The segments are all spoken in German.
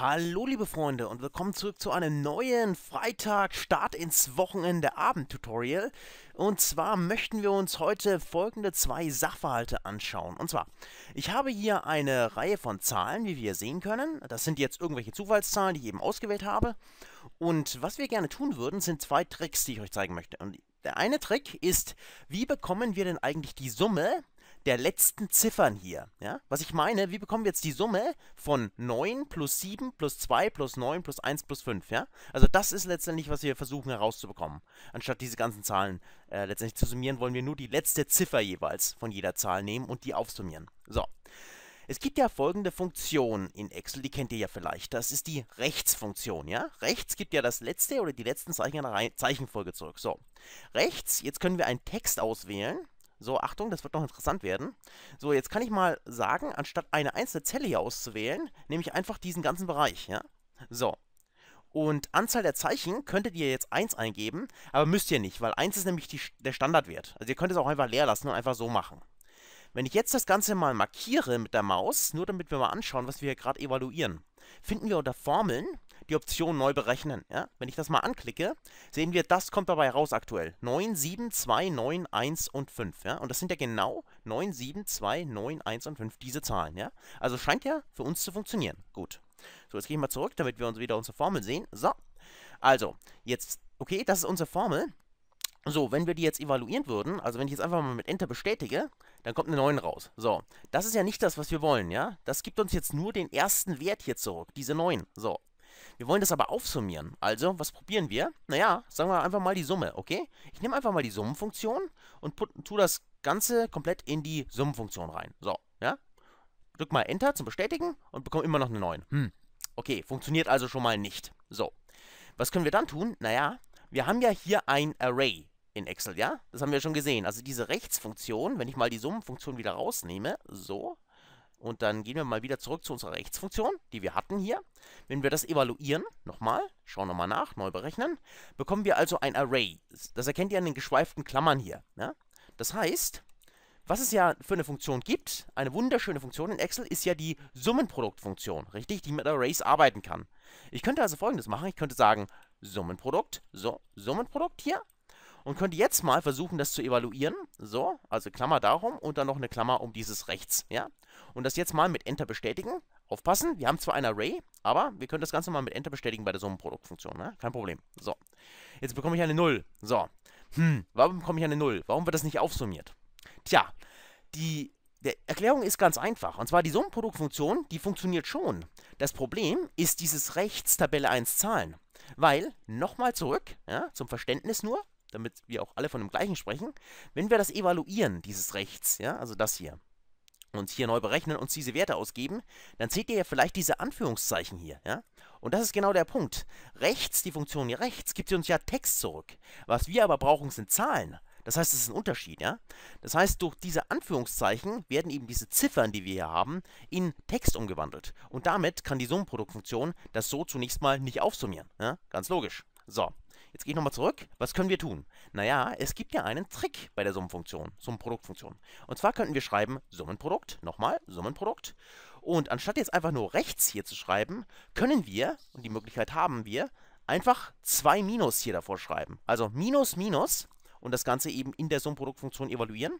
Hallo liebe Freunde und willkommen zurück zu einem neuen Freitag Start ins Wochenende Abend Tutorial. Und zwar möchten wir uns heute folgende zwei Sachverhalte anschauen. Und zwar, ich habe hier eine Reihe von Zahlen, wie wir sehen können. Das sind jetzt irgendwelche Zufallszahlen, die ich eben ausgewählt habe. Und was wir gerne tun würden, sind zwei Tricks, die ich euch zeigen möchte. Und der eine Trick ist, wie bekommen wir denn eigentlich die Summe der letzten Ziffern hier. Ja? Was ich meine, wie bekommen wir jetzt die Summe von 9 plus 7 plus 2 plus 9 plus 1 plus 5? Ja? Also das ist letztendlich, was wir versuchen herauszubekommen. Anstatt diese ganzen Zahlen äh, letztendlich zu summieren, wollen wir nur die letzte Ziffer jeweils von jeder Zahl nehmen und die aufsummieren. So. Es gibt ja folgende Funktion in Excel, die kennt ihr ja vielleicht. Das ist die Rechtsfunktion, ja? Rechts gibt ja das letzte oder die letzten Zeichen einer Zeichenfolge zurück. So, rechts, jetzt können wir einen Text auswählen so, Achtung, das wird noch interessant werden. So, jetzt kann ich mal sagen, anstatt eine einzelne Zelle hier auszuwählen, nehme ich einfach diesen ganzen Bereich, ja? So. Und Anzahl der Zeichen könntet ihr jetzt 1 eingeben, aber müsst ihr nicht, weil 1 ist nämlich die, der Standardwert. Also ihr könnt es auch einfach leer lassen und einfach so machen. Wenn ich jetzt das Ganze mal markiere mit der Maus, nur damit wir mal anschauen, was wir hier gerade evaluieren, finden wir unter Formeln die Option neu berechnen. Ja? Wenn ich das mal anklicke, sehen wir, das kommt dabei raus aktuell. 9, 7, 2, 9, 1 und 5. Ja? Und das sind ja genau 9, 7, 2, 9, 1 und 5, diese Zahlen. Ja? Also scheint ja für uns zu funktionieren. Gut. So, jetzt gehe ich mal zurück, damit wir uns wieder unsere Formel sehen. So. Also, jetzt, okay, das ist unsere Formel. So, wenn wir die jetzt evaluieren würden, also wenn ich jetzt einfach mal mit Enter bestätige, dann kommt eine 9 raus. So, das ist ja nicht das, was wir wollen, ja? Das gibt uns jetzt nur den ersten Wert hier zurück, diese 9. So, wir wollen das aber aufsummieren. Also, was probieren wir? Naja, sagen wir einfach mal die Summe, okay? Ich nehme einfach mal die Summenfunktion und put, tue das Ganze komplett in die Summenfunktion rein. So, ja? Drück mal Enter zum Bestätigen und bekomme immer noch eine 9. Hm, okay, funktioniert also schon mal nicht. So, was können wir dann tun? Naja, wir haben ja hier ein Array in Excel, ja? Das haben wir schon gesehen. Also diese Rechtsfunktion, wenn ich mal die Summenfunktion wieder rausnehme, so, und dann gehen wir mal wieder zurück zu unserer Rechtsfunktion, die wir hatten hier. Wenn wir das evaluieren, nochmal, schauen nochmal nach, neu berechnen, bekommen wir also ein Array. Das erkennt ihr an den geschweiften Klammern hier. Ne? Das heißt, was es ja für eine Funktion gibt, eine wunderschöne Funktion in Excel, ist ja die Summenproduktfunktion, richtig, die mit Arrays arbeiten kann. Ich könnte also folgendes machen, ich könnte sagen, Summenprodukt, so, Summenprodukt hier, und könnt jetzt mal versuchen, das zu evaluieren. So, also Klammer darum und dann noch eine Klammer um dieses rechts, ja. Und das jetzt mal mit Enter bestätigen. Aufpassen, wir haben zwar ein Array, aber wir können das Ganze mal mit Enter bestätigen bei der Summenproduktfunktion, ne? Kein Problem. So, jetzt bekomme ich eine 0. So, hm, warum bekomme ich eine 0? Warum wird das nicht aufsummiert? Tja, die die Erklärung ist ganz einfach. Und zwar die Summenproduktfunktion, die funktioniert schon. Das Problem ist dieses rechts Tabelle 1 Zahlen. Weil, nochmal zurück, ja, zum Verständnis nur, damit wir auch alle von dem gleichen sprechen, wenn wir das evaluieren, dieses Rechts, ja, also das hier, und hier neu berechnen und diese Werte ausgeben, dann seht ihr ja vielleicht diese Anführungszeichen hier, ja? Und das ist genau der Punkt. Rechts, die Funktion hier rechts, gibt sie uns ja Text zurück. Was wir aber brauchen, sind Zahlen. Das heißt, es ist ein Unterschied, ja? Das heißt, durch diese Anführungszeichen werden eben diese Ziffern, die wir hier haben, in Text umgewandelt. Und damit kann die Summenproduktfunktion das so zunächst mal nicht aufsummieren, ja? Ganz logisch. So, Jetzt gehe ich nochmal zurück. Was können wir tun? Naja, es gibt ja einen Trick bei der Summenfunktion, Summenproduktfunktion. Und zwar könnten wir schreiben Summenprodukt, nochmal Summenprodukt. Und anstatt jetzt einfach nur rechts hier zu schreiben, können wir, und die Möglichkeit haben wir, einfach zwei Minus hier davor schreiben. Also Minus, Minus und das Ganze eben in der Summenproduktfunktion evaluieren.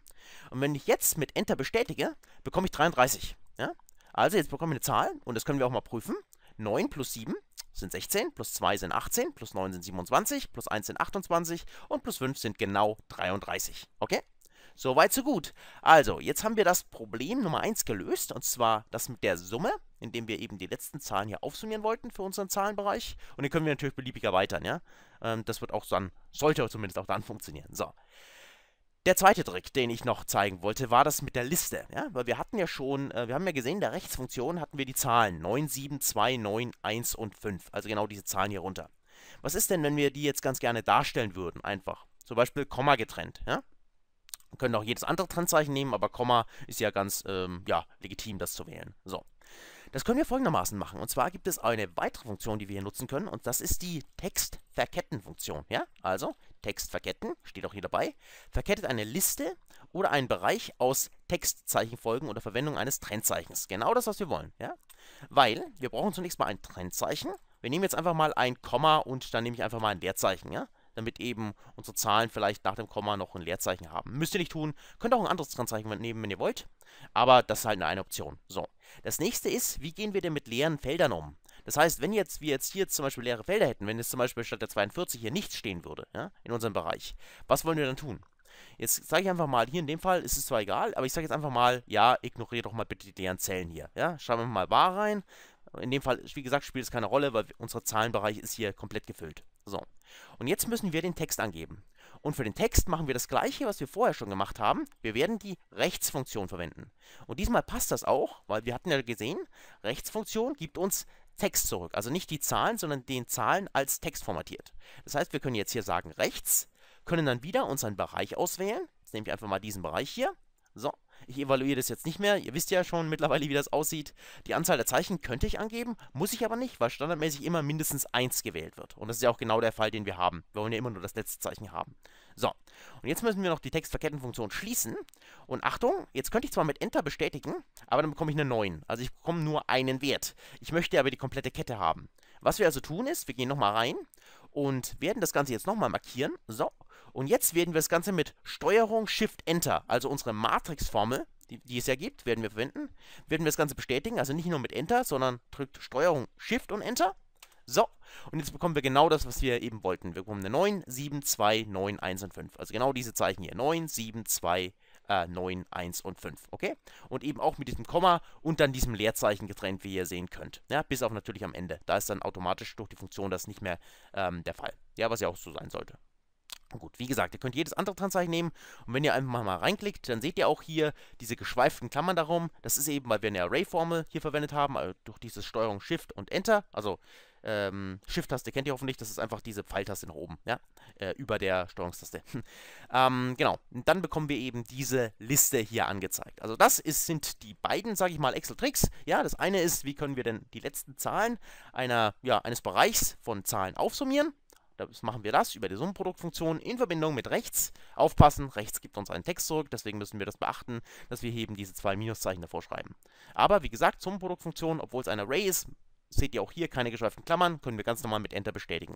Und wenn ich jetzt mit Enter bestätige, bekomme ich 33. Ja? Also jetzt bekomme ich eine Zahl und das können wir auch mal prüfen. 9 plus 7 sind 16, plus 2 sind 18, plus 9 sind 27, plus 1 sind 28 und plus 5 sind genau 33. Okay? Soweit, so gut. Also, jetzt haben wir das Problem Nummer 1 gelöst, und zwar das mit der Summe, indem wir eben die letzten Zahlen hier aufsummieren wollten für unseren Zahlenbereich. Und den können wir natürlich beliebig erweitern, ja. Ähm, das wird auch dann, sollte zumindest auch dann funktionieren. So. Der zweite Trick, den ich noch zeigen wollte, war das mit der Liste. Ja? Weil wir hatten ja schon, äh, wir haben ja gesehen, in der Rechtsfunktion hatten wir die Zahlen 9, 7, 2, 9, 1 und 5. Also genau diese Zahlen hier runter. Was ist denn, wenn wir die jetzt ganz gerne darstellen würden, einfach? Zum Beispiel Komma getrennt. Ja? Wir können auch jedes andere Trennzeichen nehmen, aber Komma ist ja ganz ähm, ja, legitim, das zu wählen. So. Das können wir folgendermaßen machen. Und zwar gibt es eine weitere Funktion, die wir hier nutzen können, und das ist die Textverkettenfunktion. Ja? Also, Text verketten, steht auch hier dabei, verkettet eine Liste oder einen Bereich aus Textzeichenfolgen unter Verwendung eines Trennzeichens. Genau das, was wir wollen, ja? Weil wir brauchen zunächst mal ein Trennzeichen. Wir nehmen jetzt einfach mal ein Komma und dann nehme ich einfach mal ein Leerzeichen, ja? damit eben unsere Zahlen vielleicht nach dem Komma noch ein Leerzeichen haben. Müsst ihr nicht tun, könnt auch ein anderes Trennzeichen nehmen, wenn ihr wollt, aber das ist halt eine Option. So, das nächste ist, wie gehen wir denn mit leeren Feldern um? Das heißt, wenn jetzt wir jetzt hier zum Beispiel leere Felder hätten, wenn jetzt zum Beispiel statt der 42 hier nichts stehen würde, ja, in unserem Bereich, was wollen wir dann tun? Jetzt sage ich einfach mal, hier in dem Fall ist es zwar egal, aber ich sage jetzt einfach mal, ja, ignoriere doch mal bitte die leeren Zellen hier. Ja, schreiben wir mal wahr rein. In dem Fall, wie gesagt, spielt es keine Rolle, weil unser Zahlenbereich ist hier komplett gefüllt. So. Und jetzt müssen wir den Text angeben. Und für den Text machen wir das gleiche, was wir vorher schon gemacht haben. Wir werden die Rechtsfunktion verwenden. Und diesmal passt das auch, weil wir hatten ja gesehen, Rechtsfunktion gibt uns Text zurück. Also nicht die Zahlen, sondern den Zahlen als Text formatiert. Das heißt, wir können jetzt hier sagen rechts, können dann wieder unseren Bereich auswählen. Jetzt nehme ich einfach mal diesen Bereich hier. So, ich evaluiere das jetzt nicht mehr. Ihr wisst ja schon mittlerweile, wie das aussieht. Die Anzahl der Zeichen könnte ich angeben, muss ich aber nicht, weil standardmäßig immer mindestens 1 gewählt wird. Und das ist ja auch genau der Fall, den wir haben. Wir wollen ja immer nur das letzte Zeichen haben. So, und jetzt müssen wir noch die Textverkettenfunktion schließen. Und Achtung, jetzt könnte ich zwar mit Enter bestätigen, aber dann bekomme ich eine 9. Also ich bekomme nur einen Wert. Ich möchte aber die komplette Kette haben. Was wir also tun ist, wir gehen nochmal rein und werden das Ganze jetzt nochmal markieren. So, und jetzt werden wir das Ganze mit Steuerung Shift Enter, also unsere Matrixformel, die, die es ja gibt, werden wir verwenden, werden wir das Ganze bestätigen, also nicht nur mit Enter, sondern drückt Steuerung Shift und Enter. So, und jetzt bekommen wir genau das, was wir eben wollten. Wir bekommen eine 9, 7, 2, 9, 1 und 5. Also genau diese Zeichen hier. 9, 7, 2, äh, 9, 1 und 5. Okay? Und eben auch mit diesem Komma und dann diesem Leerzeichen getrennt, wie ihr sehen könnt. Ja, bis auf natürlich am Ende. Da ist dann automatisch durch die Funktion das nicht mehr ähm, der Fall. Ja, was ja auch so sein sollte. Gut, wie gesagt, ihr könnt jedes andere Transzeichen nehmen und wenn ihr einfach mal reinklickt, dann seht ihr auch hier diese geschweiften Klammern darum. Das ist eben, weil wir eine Array-Formel hier verwendet haben, also durch dieses Steuerung Shift und Enter, also ähm, Shift-Taste kennt ihr hoffentlich, das ist einfach diese Pfeiltaste nach oben, ja, äh, über der Steuerungstaste. ähm, genau, und dann bekommen wir eben diese Liste hier angezeigt. Also das ist, sind die beiden, sage ich mal, Excel-Tricks. Ja, das eine ist, wie können wir denn die letzten Zahlen einer, ja, eines Bereichs von Zahlen aufsummieren das machen wir das über die Summenproduktfunktion in Verbindung mit rechts. Aufpassen, rechts gibt uns einen Text zurück, deswegen müssen wir das beachten, dass wir eben diese zwei Minuszeichen davor schreiben. Aber wie gesagt, Summenproduktfunktion, obwohl es ein Array ist, seht ihr auch hier keine geschweiften Klammern, können wir ganz normal mit Enter bestätigen.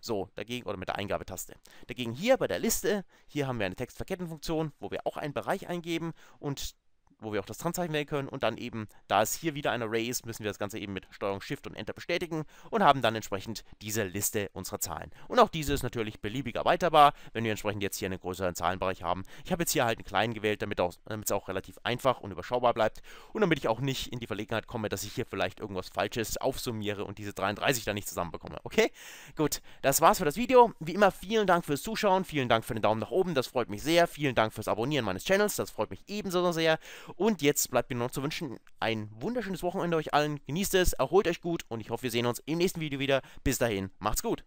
So, dagegen, oder mit der Eingabetaste. Dagegen hier bei der Liste, hier haben wir eine Textverkettenfunktion, wo wir auch einen Bereich eingeben und wo wir auch das Transzeichen wählen können und dann eben, da es hier wieder ein Array ist, müssen wir das Ganze eben mit Steuerung Shift und Enter bestätigen und haben dann entsprechend diese Liste unserer Zahlen. Und auch diese ist natürlich beliebig erweiterbar, wenn wir entsprechend jetzt hier einen größeren Zahlenbereich haben. Ich habe jetzt hier halt einen kleinen gewählt, damit es auch relativ einfach und überschaubar bleibt und damit ich auch nicht in die Verlegenheit komme, dass ich hier vielleicht irgendwas Falsches aufsummiere und diese 33 dann nicht zusammenbekomme. Okay? Gut, das war's für das Video. Wie immer, vielen Dank fürs Zuschauen, vielen Dank für den Daumen nach oben, das freut mich sehr. Vielen Dank fürs Abonnieren meines Channels, das freut mich ebenso sehr. Und jetzt bleibt mir noch zu wünschen, ein wunderschönes Wochenende euch allen. Genießt es, erholt euch gut und ich hoffe, wir sehen uns im nächsten Video wieder. Bis dahin, macht's gut.